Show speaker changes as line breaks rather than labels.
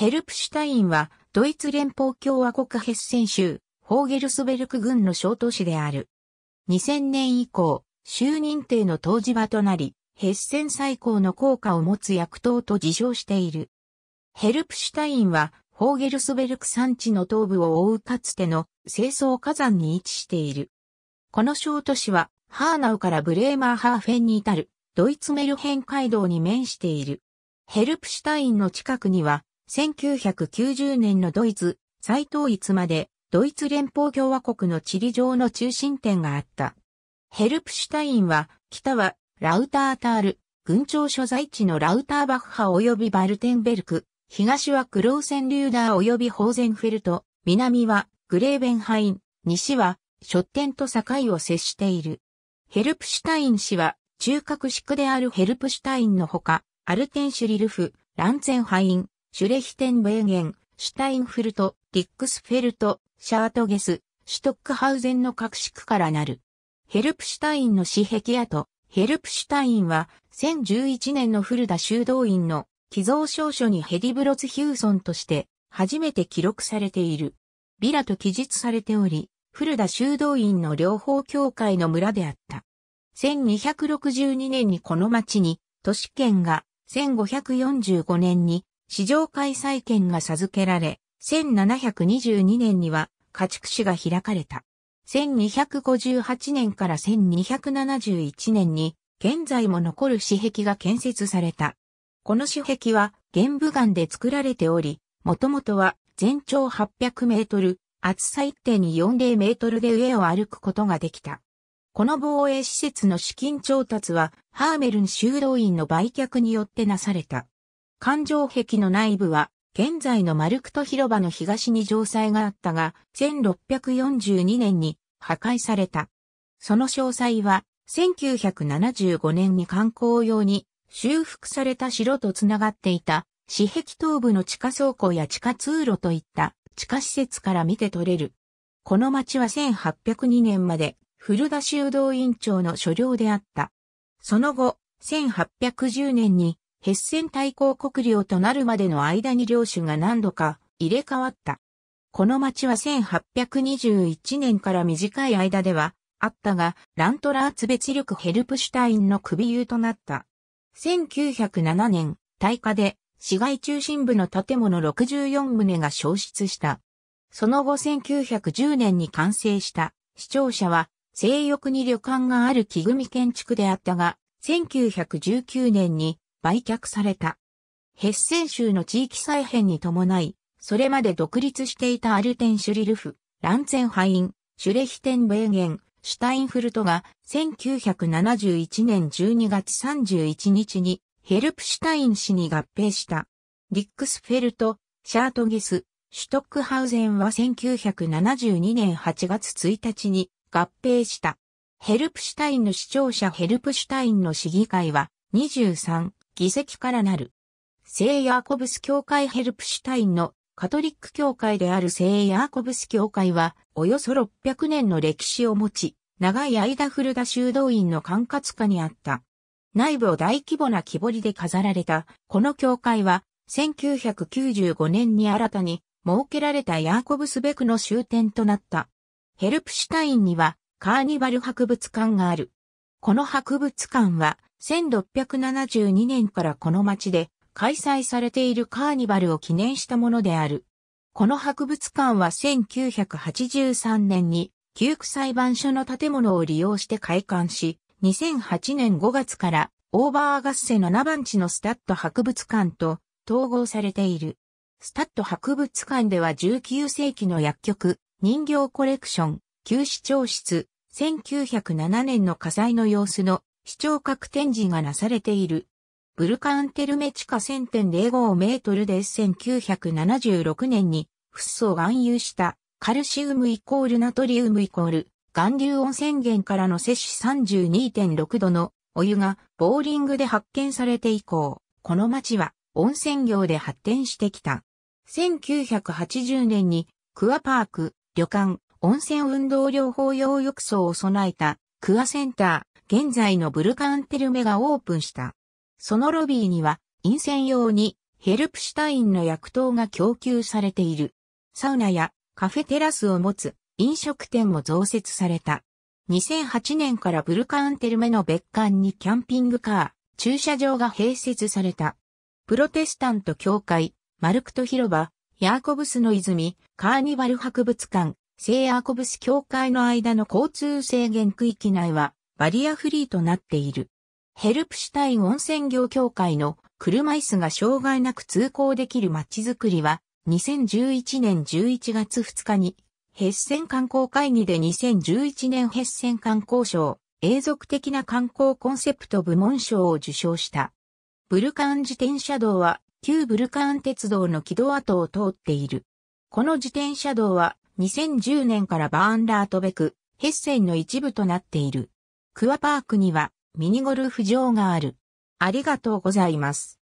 ヘルプシュタインは、ドイツ連邦共和国ヘッセン州、ホーゲルスベルク郡の小都市である。2000年以降、州認定の当事場となり、ヘッセン最高の効果を持つ薬刀と自称している。ヘルプシュタインは、ホーゲルスベルク山地の東部を覆うかつての清掃火山に位置している。この小都市は、ハーナウからブレーマーハーフェンに至る、ドイツメルヘン街道に面している。ヘルプシュタインの近くには、1990年のドイツ、再統一まで、ドイツ連邦共和国の地理上の中心点があった。ヘルプシュタインは、北は、ラウタータール、軍庁所在地のラウターバッハ及びバルテンベルク、東はクローセンリューダー及びホーゼンフェルト、南はグレーベンハイン、西はテンと境を接している。ヘルプシュタイン氏は、中核宿区であるヘルプシュタインのほか、アルテンシュリルフ、ランツェンハイン、シュレヒテンベーゲン、シュタインフルト、リックスフェルト、シャートゲス、シュトックハウゼンの各地区からなる。ヘルプシュタインの死壁跡、ヘルプシュタインは、1011年のフルダ修道院の寄贈証書にヘディブロツ・ヒューソンとして、初めて記録されている。ビラと記述されており、フルダ修道院の両方教会の村であった。1262年にこの町に、都市圏が1545年に市場開催権が授けられ、1722年には家畜市が開かれた。1258年から1271年に、現在も残る市壁が建設された。この市壁は玄武岩で作られており、もともとは全長800メートル、厚さ1.40メートルで上を歩くことができた。この防衛施設の資金調達は、ハーメルン修道院の売却によってなされた。環状壁の内部は、現在のマルクト広場の東に城塞があったが、1642年に破壊された。その詳細は、1975年に観光用に修復された城と繋がっていた、市壁東部の地下倉庫や地下通路といった地下施設から見て取れる。この町は1802年まで古田修道院長の所領であった。その後、1810年にヘッセン大抗国領となるまでの間に領主が何度か入れ替わった。この町は1821年から短い間ではあったが、ラントラーツ別力ヘルプシュタインの首輸となった。1907年、大火で市街中心部の建物64棟が消失した。その後1910年に完成した市庁舎は性欲に旅館がある木組建築であったが、1919年に売却された。ヘッセン州の地域再編に伴い、それまで独立していたアルテンシュリルフ、ランツェンハイン、シュレヒテンベーゲン、シュタインフルトが1971年12月31日にヘルプシュタイン氏に合併した。リックスフェルト、シャートゲス、シュトックハウゼンは1972年8月1日に合併した。ヘルプシュタインの市長者ヘルプシュタインの市議会は23議席からなる。聖ヤーコブス教会ヘルプシュタインのカトリック教会である聖ヤーコブス教会は、およそ600年の歴史を持ち、長い間古田修道院の管轄下にあった。内部を大規模な木彫りで飾られた、この教会は、1995年に新たに設けられたヤーコブスベクの終点となった。ヘルプシュタインにはカーニバル博物館がある。この博物館は1672年からこの町で開催されているカーニバルを記念したものである。この博物館は1983年に旧区裁判所の建物を利用して開館し、2008年5月からオーバーガッセバ番地のスタッド博物館と統合されている。スタッド博物館では19世紀の薬局、人形コレクション、旧市長室、1907年の火災の様子の視聴覚展示がなされている。ブルカンテルメ地下1000.05メートルで1976年に、フッ素を含有したカルシウムイコールナトリウムイコール、岩流温泉源からの摂氏32.6度のお湯がボーリングで発見されて以降、この町は温泉業で発展してきた。1980年にクアパーク、旅館、温泉運動療法用浴槽を備えたクアセンター、現在のブルカンテルメがオープンした。そのロビーには、陰線用にヘルプシュタインの薬糖が供給されている。サウナやカフェテラスを持つ飲食店も増設された。2008年からブルカンテルメの別館にキャンピングカー、駐車場が併設された。プロテスタント教会、マルクト広場、ヤーコブスの泉、カーニバル博物館、聖ヤーコブス教会の間の交通制限区域内は、バリアフリーとなっている。ヘルプシュタイン温泉業協会の車椅子が障害なく通行できる街づくりは2011年11月2日にヘッセン観光会議で2011年ヘッセン観光賞永続的な観光コンセプト部門賞を受賞した。ブルカーン自転車道は旧ブルカーン鉄道の軌道跡を通っている。この自転車道は2010年からバーンラートベク、ヘッセンの一部となっている。クアパークにはミニゴルフ場がある。ありがとうございます。